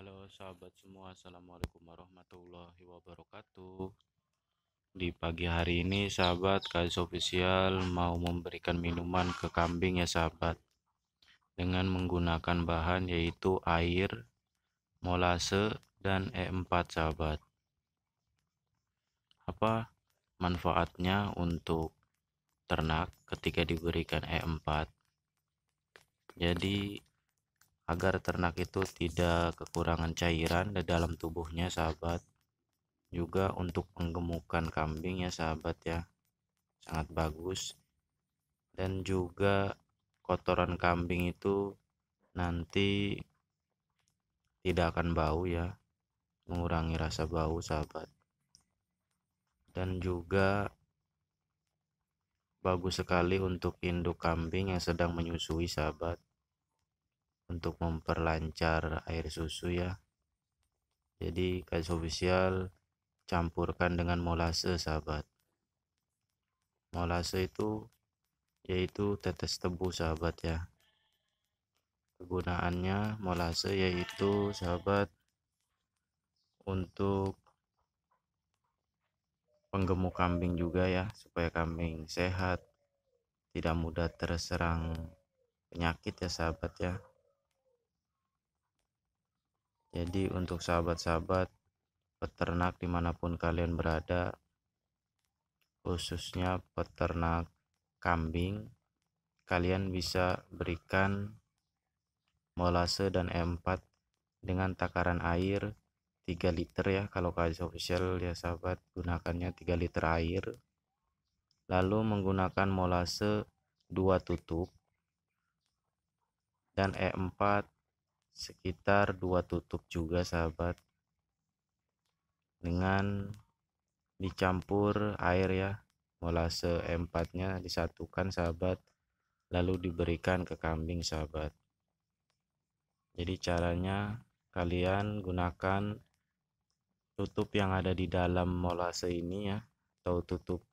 Halo sahabat semua, assalamualaikum warahmatullahi wabarakatuh. Di pagi hari ini, sahabat Kais Official mau memberikan minuman ke kambing ya sahabat, dengan menggunakan bahan yaitu air, molase, dan E4 sahabat. Apa manfaatnya untuk ternak ketika diberikan E4? Jadi agar ternak itu tidak kekurangan cairan di dalam tubuhnya sahabat juga untuk penggemukan kambing ya sahabat ya sangat bagus dan juga kotoran kambing itu nanti tidak akan bau ya mengurangi rasa bau sahabat dan juga bagus sekali untuk induk kambing yang sedang menyusui sahabat untuk memperlancar air susu ya jadi kais official campurkan dengan molase sahabat molase itu yaitu tetes tebu sahabat ya kegunaannya molase yaitu sahabat untuk penggemuk kambing juga ya supaya kambing sehat tidak mudah terserang penyakit ya sahabat ya jadi untuk sahabat-sahabat peternak dimanapun kalian berada, khususnya peternak kambing, kalian bisa berikan molase dan E4 dengan takaran air 3 liter ya kalau kalian official ya sahabat gunakannya 3 liter air lalu menggunakan molase 2 tutup dan E4 sekitar dua tutup juga sahabat dengan dicampur air ya molase M4 nya disatukan sahabat lalu diberikan ke kambing sahabat jadi caranya kalian gunakan tutup yang ada di dalam molase ini ya atau tutup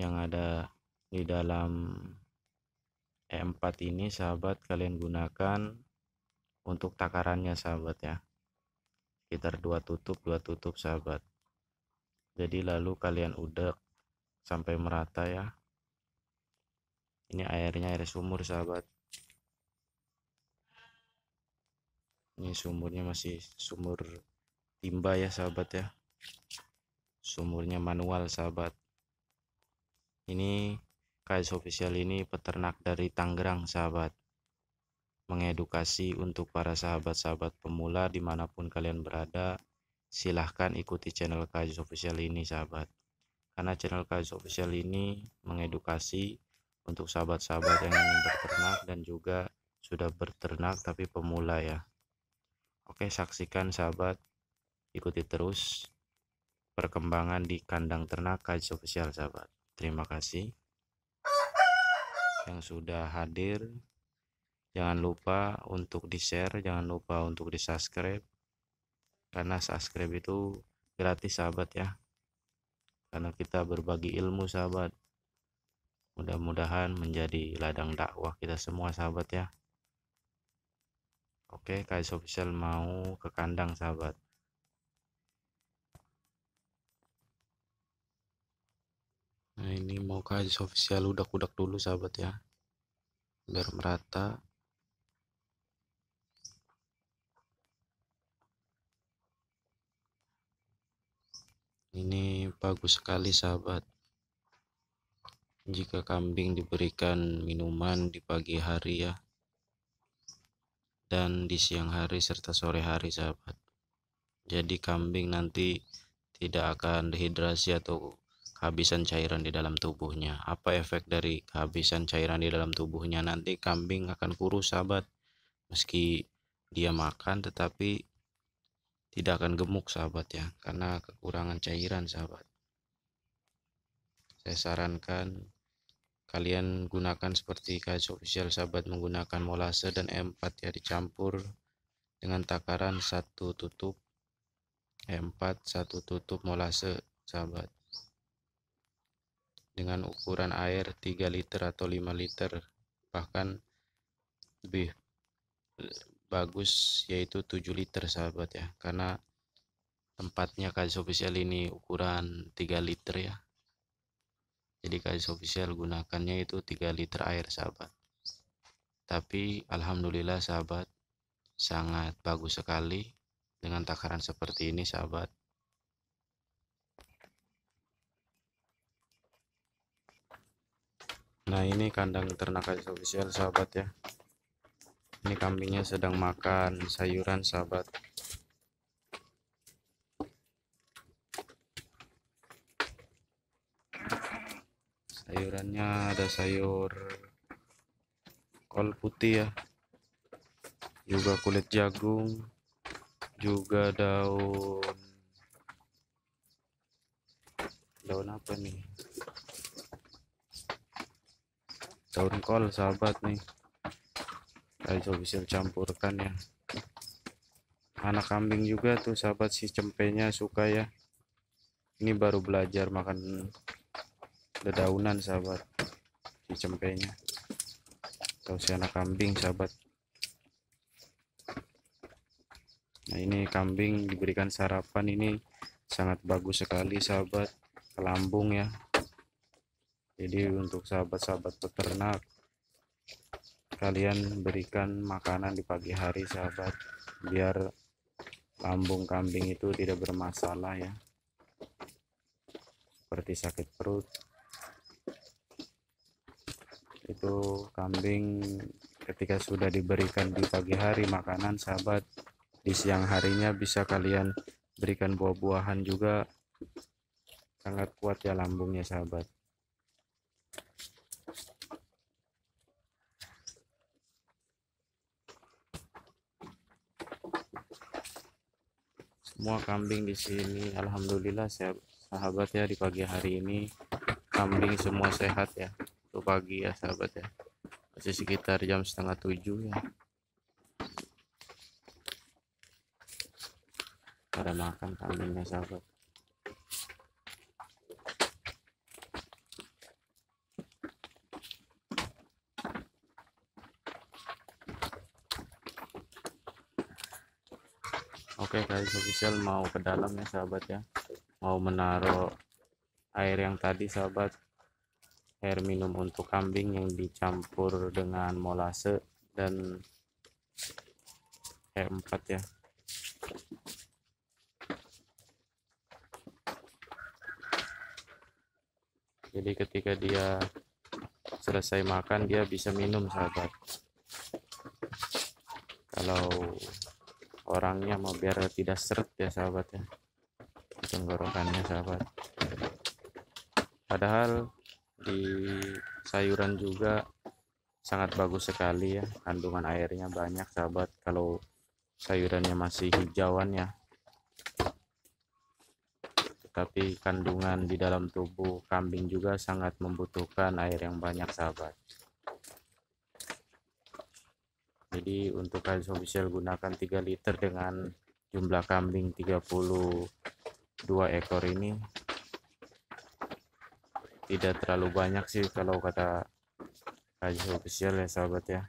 yang ada di dalam m 4 ini sahabat kalian gunakan untuk takarannya sahabat ya sekitar dua tutup dua tutup sahabat jadi lalu kalian udah sampai merata ya ini airnya air sumur sahabat ini sumurnya masih sumur timba ya sahabat ya sumurnya manual sahabat ini kais official ini peternak dari Tangerang sahabat mengedukasi untuk para sahabat-sahabat pemula dimanapun kalian berada silahkan ikuti channel Kajus Official ini sahabat karena channel Kajus Official ini mengedukasi untuk sahabat-sahabat yang ingin berternak dan juga sudah berternak tapi pemula ya oke saksikan sahabat ikuti terus perkembangan di kandang ternak Kajus Official sahabat terima kasih yang sudah hadir jangan lupa untuk di share jangan lupa untuk di subscribe karena subscribe itu gratis sahabat ya karena kita berbagi ilmu sahabat mudah-mudahan menjadi ladang dakwah kita semua sahabat ya oke kais official mau ke kandang sahabat Nah ini mau kaji official udah udak dulu sahabat ya Biar merata ini bagus sekali sahabat jika kambing diberikan minuman di pagi hari ya dan di siang hari serta sore hari sahabat jadi kambing nanti tidak akan dehidrasi atau kehabisan cairan di dalam tubuhnya apa efek dari kehabisan cairan di dalam tubuhnya nanti kambing akan kurus sahabat meski dia makan tetapi tidak akan gemuk sahabat ya karena kekurangan cairan sahabat saya sarankan kalian gunakan seperti kasus official sahabat menggunakan molase dan M4 ya dicampur dengan takaran satu tutup M4 satu tutup molase sahabat dengan ukuran air 3 liter atau 5 liter bahkan lebih bagus yaitu 7 liter sahabat ya karena tempatnya kasus official ini ukuran 3 liter ya jadi kasus official gunakannya itu 3 liter air sahabat tapi alhamdulillah sahabat sangat bagus sekali dengan takaran seperti ini sahabat nah ini kandang ternak kasus official sahabat ya ini kambingnya sedang makan sayuran sahabat sayurannya ada sayur kol putih ya juga kulit jagung juga daun daun apa nih daun kol sahabat nih kita bisa campurkan ya anak kambing juga tuh sahabat si cempenya suka ya ini baru belajar makan dedaunan sahabat si cempenya atau si anak kambing sahabat nah ini kambing diberikan sarapan ini sangat bagus sekali sahabat ke lambung ya jadi untuk sahabat-sahabat peternak kalian berikan makanan di pagi hari sahabat biar lambung kambing itu tidak bermasalah ya seperti sakit perut itu kambing ketika sudah diberikan di pagi hari makanan sahabat di siang harinya bisa kalian berikan buah-buahan juga sangat kuat ya lambungnya sahabat semua kambing di sini alhamdulillah saya sahabat ya di pagi hari ini kambing semua sehat ya tuh pagi ya sahabat ya masih sekitar jam setengah tujuh ya pada makan kambingnya sahabat oke okay, guys official mau ke dalam ya sahabat ya mau menaruh air yang tadi sahabat air minum untuk kambing yang dicampur dengan molase dan e air 4 ya jadi ketika dia selesai makan dia bisa minum sahabat kalau orangnya mau biar tidak seret ya sahabat ya tenggorokannya sahabat padahal di sayuran juga sangat bagus sekali ya kandungan airnya banyak sahabat kalau sayurannya masih hijauan ya tetapi kandungan di dalam tubuh kambing juga sangat membutuhkan air yang banyak sahabat jadi untuk kalis official gunakan 3 liter dengan jumlah kambing 32 ekor ini tidak terlalu banyak sih kalau kata kalis official ya sahabat ya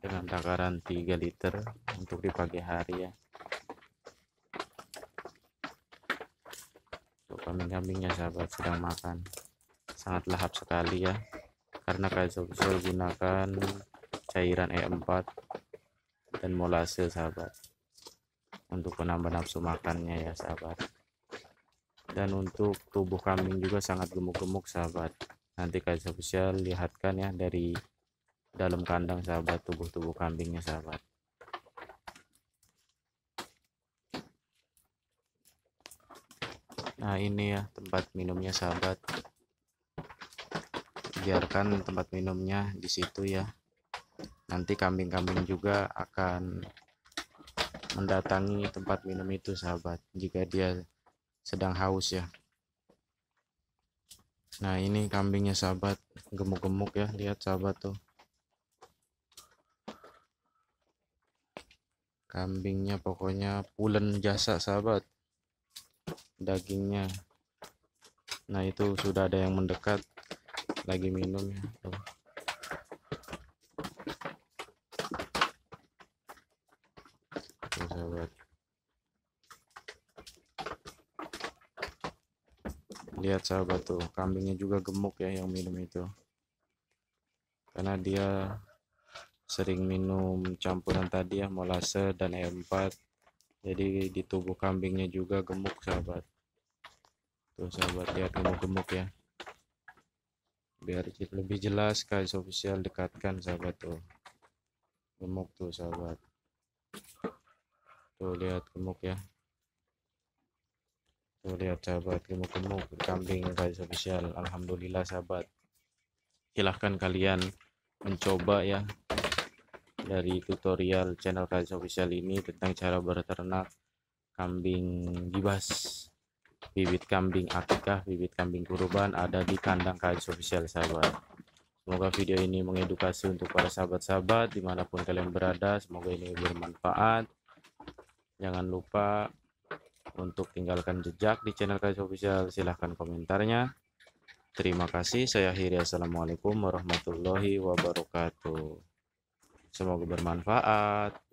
dengan takaran 3 liter untuk di pagi hari ya untuk kambing-kambingnya sahabat sedang makan sangat lahap sekali ya karena kalian kazopsol gunakan cairan E4 dan molase sahabat untuk menambah nafsu makannya ya sahabat dan untuk tubuh kambing juga sangat gemuk-gemuk sahabat nanti kalian sosial lihatkan ya dari dalam kandang sahabat tubuh-tubuh kambingnya sahabat nah ini ya tempat minumnya sahabat biarkan tempat minumnya di situ ya nanti kambing-kambing juga akan mendatangi tempat minum itu sahabat jika dia sedang haus ya nah ini kambingnya sahabat gemuk-gemuk ya lihat sahabat tuh kambingnya pokoknya pulen jasa sahabat dagingnya nah itu sudah ada yang mendekat lagi minum ya Tuh. lihat sahabat tuh kambingnya juga gemuk ya yang minum itu karena dia sering minum campuran tadi ya molase dan E4 jadi di tubuh kambingnya juga gemuk sahabat tuh sahabat lihat gemuk-gemuk ya biar lebih jelas guys official dekatkan sahabat tuh gemuk tuh sahabat tuh lihat gemuk ya tuh lihat sahabat gemuk-gemuk kambing guys official Alhamdulillah sahabat silahkan kalian mencoba ya dari tutorial channel guys official ini tentang cara berternak kambing gibas bibit kambing akikah, bibit kambing kurban ada di kandang kais official sahabat. Semoga video ini mengedukasi untuk para sahabat-sahabat dimanapun kalian berada. Semoga ini bermanfaat. Jangan lupa untuk tinggalkan jejak di channel kais official. Silahkan komentarnya. Terima kasih. Saya akhiri. Assalamualaikum warahmatullahi wabarakatuh. Semoga bermanfaat.